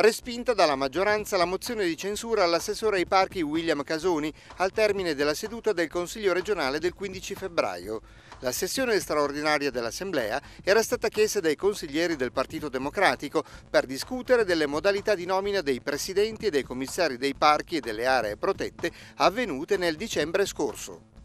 respinta dalla maggioranza la mozione di censura all'assessore ai parchi William Casoni al termine della seduta del Consiglio regionale del 15 febbraio. La sessione straordinaria dell'Assemblea era stata chiesta dai consiglieri del Partito Democratico per discutere delle modalità di nomina dei presidenti e dei commissari dei parchi e delle aree protette avvenute nel dicembre scorso.